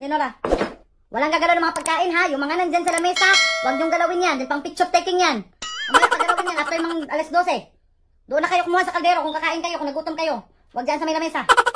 Nora, walang gagalaw ng mga pagkain ha. Yung mga nandyan sa lamesa, huwag niyong galawin yan. Dahil pang picture taking yan. Ang mga paggalawin yan after mga alas 12. Doon na kayo kumuha sa kaldero kung kakain kayo, kung nagutom kayo. Huwag dyan sa may lamesa.